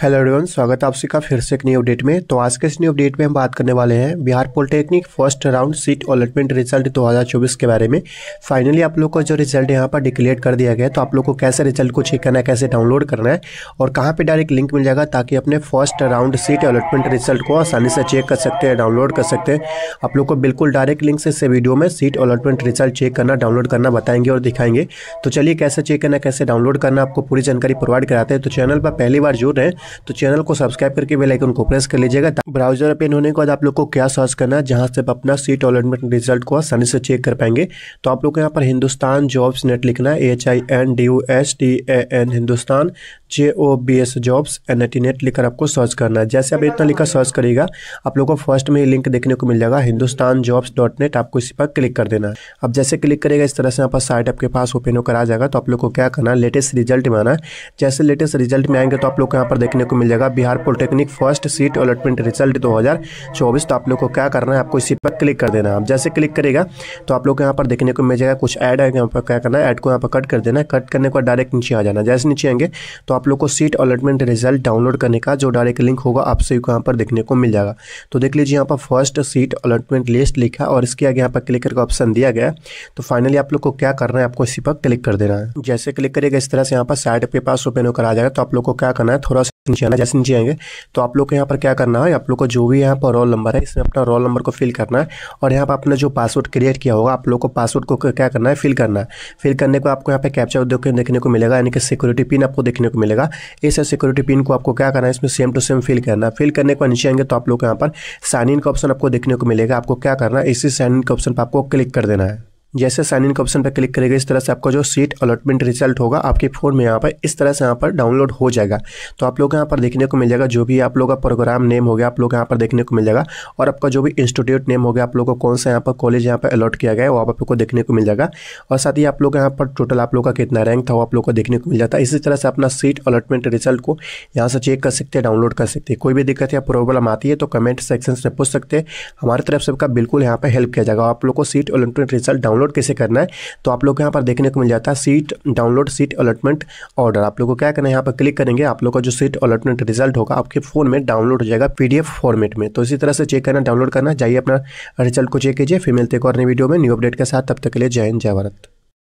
hello everyone स्वागत है आप का फिर से एक नई अपडेट में तो आज के इस न्यू अपडेट में हम बात करने वाले हैं Bihar polytechnic first round seat allotment result 2024 के बारे में फाइनली आप लोग का जो रिजल्ट यहाँ पर डिक्लेयर कर दिया गया है तो आप लोग को कैसे रिजल्ट को चेक करना है कैसे डाउनलोड करना है और कहाँ पर डायरेक्ट लिंक मिल जाएगा ताकि अपने first round seat allotment result को आसानी से चेक कर सकते हैं डाउनलोड कर सकते हैं आप लोग को बिल्कुल डायरेक्ट लिंक से इस वीडियो में सीट अलॉटमेंट रिजल्ट चेक करना डाउनलोड करना बताएंगे और दिखाएंगे तो चलिए कैसे चेक करना कैसे डाउनलोड करना आपको पूरी जानकारी प्रोवाइड कराते हैं तो चैनल पर पहली बार जुड़ रहे हैं तो चैनल को सब्सक्राइब करके बेल आइकन को प्रेस कर लीजिएगा ब्राउजर ओपन होने के बाद आप लोग को क्या सर्च करना है जहाँ से आप अपना सीट अलॉटमेंट रिजल्ट को आसानी से चेक कर पाएंगे तो आप लोग को यहाँ पर हिंदुस्तान जॉब्स नेट लिखना है H I N D U S T A N Hindustan J O B S jobs N T net लिखकर आपको सर्च करना है जैसे आप इतना लिखा सर्च करिएगा आप लोग को फर्स्ट में ये लिंक देखने को मिल जाएगा हिंदुस्तान जॉब्स डॉट नेट आपको इसी पर क्लिक कर देना है अब जैसे क्लिक करेगा इस तरह से यहाँ पर साइट आपके पास ओपन होकर आ जाएगा तो आप लोग को क्या करना है लेटेस्ट रिजल्ट में आना है जैसे लेटेस्ट रिजल्ट में आएंगे तो आप लोग को यहाँ पर देख देखने को मिल जाएगा Bihar polytechnic first seat allotment result दो तो आप लोग को क्या करना है आपको इसी पर क्लिक कर देना है आप जैसे क्लिक करेगा तो आप लोग को यहाँ पर देखने को मिल जाएगा कुछ ऐड है यहाँ पर क्या करना है ऐड को यहाँ पर कट कर देना है कट करने के बाद डायरेक्ट नीचे आ जाना जैसे नीचे आएंगे तो आप लोग को सीट अलॉटमेंट रिजल्ट डाउनलोड करने का जो डायरेक्ट लिंक होगा आप सभी को यहाँ पर देखने को मिल जाएगा तो देख लीजिए यहाँ पर फर्स्ट सीट अलॉटमेंट लिस्ट लिखा और इसके आगे यहाँ पर क्लिक करके ऑप्शन दिया गया तो फाइनली आप लोग को क्या करना है आपको इसी पर क्लिक कर देना है जैसे क्लिक करेगा इस तरह से यहाँ पर साइड पे पास ओपन होकर आ जाएगा तो आप लोग को क्या करना है थोड़ा इंशाल्लाह जैसे नीचे आएंगे तो आप लोग को यहाँ पर क्या करना है आप लोग को जो भी यहाँ पर रोल नंबर है इसमें अपना रोल नंबर को फिल करना है और यहाँ पर आपने जो पासवर्ड क्रिएट किया होगा आप लोग को पासवर्ड को क्या करना है फिल करना है फिल करने को आपको यहाँ पे कैप्चर देखने को मिलेगा यानी कि सिक्योरिटी पिन आपको देखने को मिलेगा इस सिक्योरिटी पिन को आपको क्या करना है इसमें सेम टू सेम फिल करना है फिल करने को नीचे आएंगे तो आप लोग को यहाँ पर साइन इन का ऑप्शन आपको देखने को मिलेगा आपको क्या करना है इसी साइन इन के ऑप्शन पर आपको क्लिक कर देना है जैसे साइन इन के ऑप्शन पर क्लिक करेगा इस तरह से आपका जो सीट अलॉटमेंट रिजल्ट होगा आपके फ़ोन में यहाँ पर इस तरह से यहाँ पर डाउनलोड हो जाएगा तो आप लोग को यहाँ पर देखने को मिल जाएगा जो भी आप लोग का प्रोग्राम नेम हो गया आप लोग यहाँ पर देखने को मिल जाएगा और आपका जो भी इंस्टीट्यूट नेम हो गया आप लोग को कौन सा यहाँ पर कॉलेज यहाँ पर अलॉट किया गया वो आप लोग को देखने को मिल जाएगा और साथ ही आप लोग यहाँ पर टोटल आप लोग का कितना रैंक था वो आप लोग को देखने को मिल जाता है इसी तरह से अपना सीट अलॉटमेंट रिजल्ट को यहाँ से चेक कर सकते हैं डाउनलोड कर सकते हैं कोई भी दिक्कत या प्रॉब्लम आती है तो कमेंट सेक्शन से पूछ सकते हैं हमारी तरफ आपका बिल्कुल यहाँ पर हेल्प किया जाएगा आप लोग को seat allotment result download download कैसे करना है तो आप लोग को यहाँ पर देखने को मिल जाता है seat download seat allotment order आप लोग को क्या करना है यहाँ पर क्लिक करेंगे आप लोग का जो सीट अलॉटमेंट रिजल्ट होगा आपके फ़ोन में डाउनलोड हो जाएगा पीडीएफ फॉर्मेट में तो इसी तरह से चेक करना डाउनलोड करना जाइए अपना रिजल्ट को चेक कीजिए फिर मिलते एक और नई वीडियो में न्यू अपडेट के साथ तब तक के लिए जय हिंद जय भारत